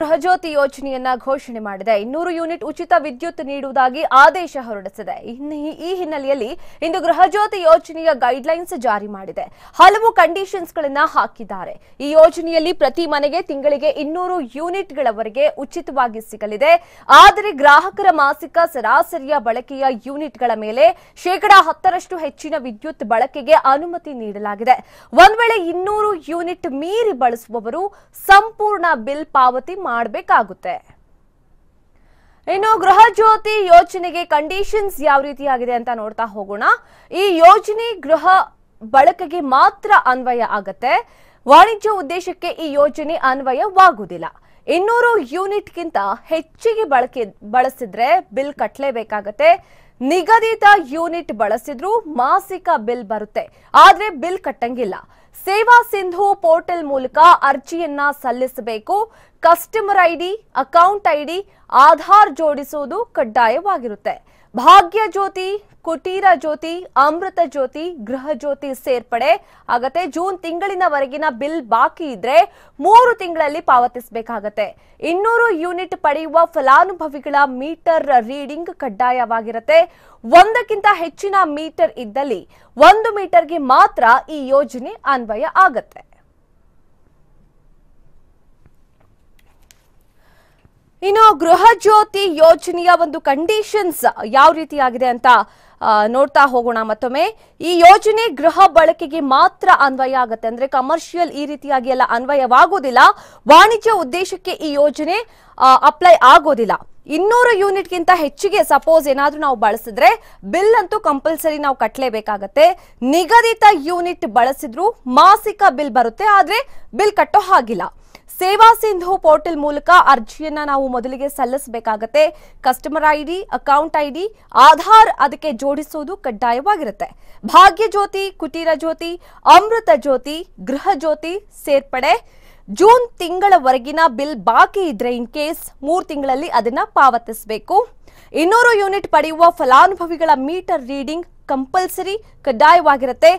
ಗೃಹಜ್ಯೋತಿ ಯೋಜನೆಯನ್ನ ಘೋಷಣೆ ಮಾಡಿದೆ ಇನ್ನೂರು ಯೂನಿಟ್ ಉಚಿತ ವಿದ್ಯುತ್ ನೀಡುವುದಾಗಿ ಆದೇಶ ಹೊರಡಿಸಿದೆ ಈ ಹಿನ್ನೆಲೆಯಲ್ಲಿ ಇಂದು ಗೃಹಜ್ಯೋತಿ ಯೋಜನೆಯ ಗೈಡ್ಲೈನ್ಸ್ ಜಾರಿ ಮಾಡಿದೆ ಹಲವು ಕಂಡೀಷನ್ಸ್ ಗಳನ್ನ ಹಾಕಿದ್ದಾರೆ ಈ ಯೋಜನೆಯಲ್ಲಿ ಪ್ರತಿ ಮನೆಗೆ ತಿಂಗಳಿಗೆ ಇನ್ನೂರು ಯೂನಿಟ್ಗಳವರೆಗೆ ಉಚಿತವಾಗಿ ಸಿಗಲಿದೆ ಆದರೆ ಗ್ರಾಹಕರ ಮಾಸಿಕ ಸರಾಸರಿಯ ಬಳಕೆಯ ಯೂನಿಟ್ಗಳ ಮೇಲೆ ಶೇಕಡಾ ಹತ್ತರಷ್ಟು ಹೆಚ್ಚಿನ ವಿದ್ಯುತ್ ಬಳಕೆಗೆ ಅನುಮತಿ ನೀಡಲಾಗಿದೆ ಒಂದ್ ವೇಳೆ ಇನ್ನೂರು ಯೂನಿಟ್ ಮೀರಿ ಬಳಸುವವರು ಸಂಪೂರ್ಣ ಬಿಲ್ ಪಾವತಿ ಮಾಡಬೇಕಾಗುತ್ತೆ ಇನ್ನು ಗೃಹ ಜ್ಯೋತಿ ಯೋಜನೆಗೆ ಕಂಡೀಷನ್ಸ್ ಯಾವ ಆಗಿದೆ ಅಂತ ನೋಡ್ತಾ ಹೋಗೋಣ ಈ ಯೋಜನೆ ಗೃಹ ಬಳಕೆಗೆ ಮಾತ್ರ ಅನ್ವಯ ಆಗತ್ತೆ ವಾಣಿಜ್ಯ ಉದ್ದೇಶಕ್ಕೆ ಈ ಯೋಜನೆ ಅನ್ವಯವಾಗುವುದಿಲ್ಲ ಇನ್ನೂರು ಗಿಂತ ಹೆಚ್ಚಿಗೆ ಬಳಕೆ ಬಳಸಿದ್ರೆ ಬಿಲ್ ಕಟ್ಟಲೇಬೇಕಾಗತ್ತೆ ನಿಗದಿತ ಯೂನಿಟ್ ಬಳಸಿದ್ರೂ ಮಾಸಿಕ ಬಿಲ್ ಬರುತ್ತೆ ಆದ್ರೆ ಬಿಲ್ ಕಟ್ಟಂಗಿಲ್ಲ ಸೇವಾ ಸಿಂಧು ಪೋರ್ಟಲ್ ಮೂಲಕ ಅರ್ಜಿಯನ್ನ ಸಲ್ಲಿಸಬೇಕು customer ID account ID Aadhaar ಜೋಡಿಸುವುದು ಕಡ್ಡಾಯವಾಗಿರುತ್ತೆ ಭಾಗ್ಯ ಜ್ಯೋತಿ ಕುಟೀರ ಜ್ಯೋತಿ ಅಮೃತ ಜ್ಯೋತಿ ಗೃಹ ಜ್ಯೋತಿ ಸೇರ್ಪಡೆ ಆಗತ್ತೆ ಜೂನ್ ತಿಂಗಳಿನವರೆಗಿನ ಬಿಲ್ ಬಾಕಿ ಇದ್ರೆ ಮೂರು ತಿಂಗಳಲ್ಲಿ ಪಾವತಿಸಬೇಕಾಗತ್ತೆ ಇನ್ನೂರು ಯೂನಿಟ್ ಪಡೆಯುವ ಫಲಾನುಭವಿಗಳ ಮೀಟರ್ ರೀಡಿಂಗ್ ಕಡ್ಡಾಯವಾಗಿರುತ್ತೆ ಒಂದಕ್ಕಿಂತ ಹೆಚ್ಚಿನ ಮೀಟರ್ ಇದ್ದಲ್ಲಿ ಒಂದು ಮೀಟರ್ಗೆ ಮಾತ್ರ ಈ ಯೋಜನೆ ಅನ್ವಯ ಆಗತ್ತೆ ಇನ್ನು ಗೃಹ ಜ್ಯೋತಿ ಯೋಜನೆಯ ಒಂದು ಕಂಡೀಷನ್ಸ್ ಯಾವ ರೀತಿಯಾಗಿದೆ ಅಂತ ನೋಡ್ತಾ ಹೋಗೋಣ ಮತ್ತೊಮ್ಮೆ ಈ ಯೋಜನೆ ಗೃಹ ಬಳಕೆಗೆ ಮಾತ್ರ ಅನ್ವಯ ಆಗುತ್ತೆ ಅಂದ್ರೆ ಕಮರ್ಷಿಯಲ್ ಈ ರೀತಿಯಾಗಿ ಎಲ್ಲ ಅನ್ವಯವಾಗೋದಿಲ್ಲ ವಾಣಿಜ್ಯ ಉದ್ದೇಶಕ್ಕೆ ಈ ಯೋಜನೆ ಅಪ್ಲೈ ಆಗೋದಿಲ್ಲ ಇನ್ನೂರು ಯೂನಿಟ್ಗಿಂತ ಹೆಚ್ಚಿಗೆ ಸಪೋಸ್ ಏನಾದರೂ ನಾವು ಬಳಸಿದ್ರೆ ಬಿಲ್ ಅಂತೂ ಕಂಪಲ್ಸರಿ ನಾವು ಕಟ್ಟಲೇಬೇಕಾಗತ್ತೆ ನಿಗದಿತ ಯೂನಿಟ್ ಬಳಸಿದ್ರು ಮಾಸಿಕ ಬಿಲ್ ಬರುತ್ತೆ ಆದರೆ ಬಿಲ್ ಕಟ್ಟೋ ಹಾಗಿಲ್ಲ ಸೇವಾ ಸಿಂಧು ಪೋರ್ಟಲ್ ಮೂಲಕ ಅರ್ಜಿಯನ್ನ ನಾವು ಮೊದಲಿಗೆ ಸಲ್ಲಿಸಬೇಕಾಗತ್ತೆ customer ID account ID Aadhaar ಅದಕ್ಕೆ ಜೋಡಿಸುವುದು ಕಡ್ಡಾಯವಾಗಿರುತ್ತೆ ಭಾಗ್ಯಜ್ಯೋತಿ ಕುಟೀರ ಜ್ಯೋತಿ ಅಮೃತ ಜ್ಯೋತಿ ಗೃಹ ಜ್ಯೋತಿ ಸೇರ್ಪಡೆ ಜೂನ್ ತಿಂಗಳವರೆಗಿನ ಬಿಲ್ ಬಾಕಿ ಇದ್ರೆ ಇನ್ ಕೇಸ್ ಮೂರು ತಿಂಗಳಲ್ಲಿ ಅದನ್ನ ಪಾವತಿಸಬೇಕು ಇನ್ನೂರು ಯೂನಿಟ್ ಪಡೆಯುವ ಫಲಾನುಭವಿಗಳ ಮೀಟರ್ ರೀಡಿಂಗ್ ಕಂಪಲ್ಸರಿ ಕಡ್ಡಾಯವಾಗಿರುತ್ತೆ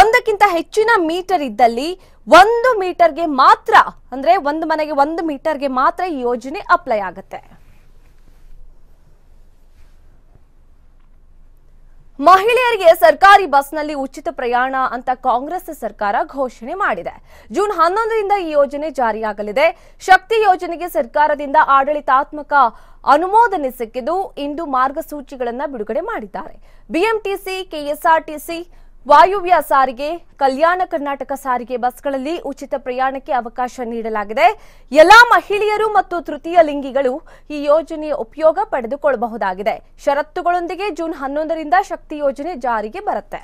ಒಂದಕ್ಕಿಂತ ಹೆಚ್ಚಿನ ಮೀಟರ್ ಇದ್ದಲ್ಲಿ ಒಂದು ಮೀಟರ್ಗೆ ಮಾತ್ರ ಅಂದ್ರೆ ಒಂದು ಮನೆಗೆ ಒಂದು ಮೀಟರ್ಗೆ ಮಾತ್ರ ಈ ಯೋಜನೆ ಅಪ್ಲೈ ಆಗುತ್ತೆ ಮಹಿಳೆಯರಿಗೆ ಸರ್ಕಾರಿ ಬಸ್ನಲ್ಲಿ ಉಚಿತ ಪ್ರಯಾಣ ಅಂತ ಕಾಂಗ್ರೆಸ್ ಸರ್ಕಾರ ಘೋಷಣೆ ಮಾಡಿದೆ ಜೂನ್ ಹನ್ನೊಂದರಿಂದ ಈ ಯೋಜನೆ ಜಾರಿಯಾಗಲಿದೆ ಶಕ್ತಿ ಯೋಜನೆಗೆ ಸರ್ಕಾರದಿಂದ ಆಡಳಿತಾತ್ಮಕ ಅನುಮೋದನೆ ಸಿಕ್ಕಿದ್ದು ಇಂದು ಮಾರ್ಗಸೂಚಿಗಳನ್ನು ಬಿಡುಗಡೆ ಮಾಡಿದ್ದಾರೆ ಬಿಎಂಟಿಸಿ ಕೆಎಸ್ಆರ್ಟಿಸಿ ವಾಯುವ್ಯ ಸಾರಿಗೆ ಕಲ್ಯಾಣ ಕರ್ನಾಟಕ ಸಾರಿಗೆ ಬಸ್ಗಳಲ್ಲಿ ಉಚಿತ ಪ್ರಯಾಣಕ್ಕೆ ಅವಕಾಶ ನೀಡಲಾಗಿದೆ ಎಲ್ಲಾ ಮಹಿಳೆಯರು ಮತ್ತು ತೃತೀಯ ಲಿಂಗಿಗಳು ಈ ಯೋಜನೆಯ ಉಪಯೋಗ ಪಡೆದುಕೊಳ್ಳಬಹುದಾಗಿದೆ ಷರತ್ತುಗಳೊಂದಿಗೆ ಜೂನ್ ಹನ್ನೊಂದರಿಂದ ಶಕ್ತಿ ಯೋಜನೆ ಜಾರಿಗೆ ಬರುತ್ತೆ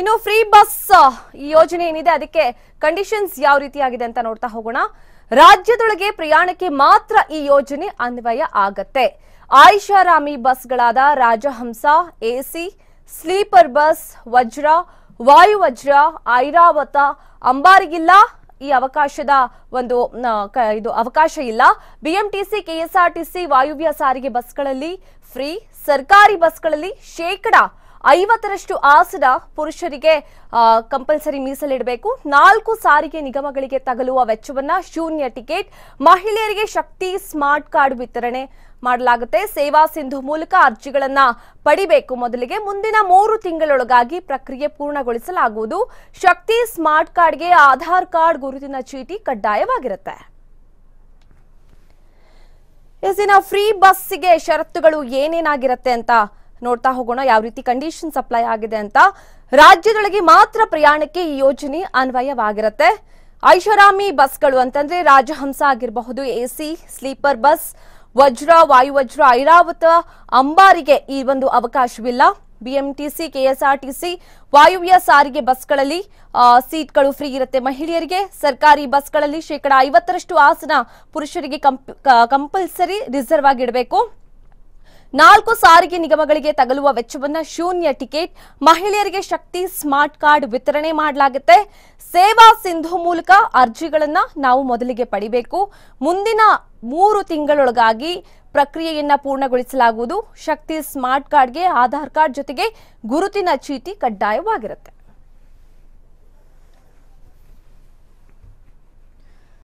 ಇನ್ನು ಫ್ರೀ ಬಸ್ ಈ ಯೋಜನೆ ಏನಿದೆ ಅದಕ್ಕೆ ಕಂಡೀಷನ್ಸ್ ಯಾವ ರೀತಿಯಾಗಿದೆ ಅಂತ ನೋಡ್ತಾ ಹೋಗೋಣ ರಾಜ್ಯದೊಳಗೆ ಪ್ರಯಾಣಕ್ಕೆ ಮಾತ್ರ ಈ ಯೋಜನೆ ಅನ್ವಯ ಆಗತ್ತೆ ಆಯಿಷಾರಾಮಿ ಬಸ್ಗಳಾದ Rajahamsa AC sleeper bus Vajra Vayu Vajra Airavata ಅಂಬಾರಿಗಿಲ್ಲ ಈ ಅವಕಾಶದ ಒಂದು ಇದು ಅವಕಾಶ ಇಲ್ಲ ಬಿಎಂಟಿಸಿ ಕೆಎಸ್ಆರ್ಟಿಸಿ ವಾಯುವ್ಯ ಸಾರಿಗೆ ಬಸ್ಗಳಲ್ಲಿ ಫ್ರೀ ಸರ್ಕಾರಿ ಬಸ್ಗಳಲ್ಲಿ ಶೇಕಡಾ ಐವತ್ತರಷ್ಟು ಆಸನ ಪುರುಷರಿಗೆ ಕಂಪಲ್ಸರಿ ಮೀಸಲಿಡಬೇಕು ನಾಲ್ಕು ಸಾರಿಗೆ ನಿಗಮಗಳಿಗೆ ತಗಲುವ ವೆಚ್ಚವನ್ನ ಶೂನ್ಯ ಟಿಕೆಟ್ ಮಹಿಳೆಯರಿಗೆ ಶಕ್ತಿ ಸ್ಮಾರ್ಟ್ ಕಾರ್ಡ್ ವಿತರಣೆ ಮಾಡಲಾಗುತ್ತೆ ಸೇವಾ ಸಿಂಧು ಮೂಲಕ ಅರ್ಜಿಗಳನ್ನ ಪಡಿಬೇಕು ಮೊದಲಿಗೆ ಮುಂದಿನ ಮೂರು ತಿಂಗಳೊಳಗಾಗಿ ಪ್ರಕ್ರಿಯೆ ಪೂರ್ಣಗೊಳಿಸಲಾಗುವುದು ಶಕ್ತಿ ಸ್ಮಾರ್ಟ್ ಕಾರ್ಡ್ಗೆ ಆಧಾರ್ ಕಾರ್ಡ್ ಗುರುತಿನ ಚೀಟಿ ಕಡ್ಡಾಯವಾಗಿರುತ್ತೆ ಎಸ್ ಫ್ರೀ ಬಸ್ಸಿಗೆ ಷರತ್ತುಗಳು ಏನೇನಾಗಿರುತ್ತೆ ಅಂತ ನೋಡ್ತಾ ಹೋಗೋಣ ಯಾವ ರೀತಿ ಕಂಡೀಷನ್ ಸಪ್ಲೈ ಆಗಿದೆ ಅಂತ ರಾಜ್ಯದೊಳಗೆ ಮಾತ್ರ ಪ್ರಯಾಣಕ್ಕೆ ಈ ಯೋಜನೆ ಅನ್ವಯವಾಗಿರುತ್ತೆ ಐಷಾರಾಮಿ ಬಸ್ಗಳು ಅಂತಂದ್ರೆ ರಾಜಹಂಸ ಆಗಿರಬಹುದು AC sleeper bus Vajra Vayu Vajra Airavata ಅಂಬಾರಿಗೆ ಈ ಒಂದು ಅವಕಾಶವಿಲ್ಲ ಬಿಎಂಟಿಸಿ ಕೆಎಸ್ಆರ್ಟಿಸಿ ವಾಯುವ್ಯ ಸಾರಿಗೆ ಬಸ್ಗಳಲ್ಲಿ ಸೀಟ್ಗಳು ಫ್ರೀ ಇರುತ್ತೆ ಮಹಿಳೆಯರಿಗೆ ಸರ್ಕಾರಿ ಬಸ್ಗಳಲ್ಲಿ ಶೇಕಡಾ ಐವತ್ತರಷ್ಟು ಆಸನ ಪುರುಷರಿಗೆ ಕಂಪಲ್ಸರಿ ರಿಸರ್ವ್ ಆಗಿಡಬೇಕು ನಾಲ್ಕು ಸಾರಿಗೆ ನಿಗಮಗಳಿಗೆ ತಗಲುವ ವೆಚ್ಚವನ್ನ ಶೂನ್ಯ ಟಿಕೆಟ್ ಮಹಿಳೆಯರಿಗೆ ಶಕ್ತಿ ಸ್ಮಾರ್ಟ್ ಕಾರ್ಡ್ ವಿತರಣೆ ಮಾಡಲಾಗುತ್ತೆ ಸೇವಾ ಸಿಂಧು ಮೂಲಕ ಅರ್ಜಿಗಳನ್ನು ನಾವು ಮೊದಲಿಗೆ ಪಡಿಬೇಕು ಮುಂದಿನ ಮೂರು ತಿಂಗಳೊಳಗಾಗಿ ಪ್ರಕ್ರಿಯೆಯನ್ನ ಪೂರ್ಣಗೊಳಿಸಲಾಗುವುದು ಶಕ್ತಿ ಸ್ಮಾರ್ಟ್ ಕಾರ್ಡ್ಗೆ ಆಧಾರ್ ಕಾರ್ಡ್ ಜೊತೆಗೆ ಗುರುತಿನ ಚೀಟಿ ಕಡ್ಡಾಯವಾಗಿರುತ್ತೆ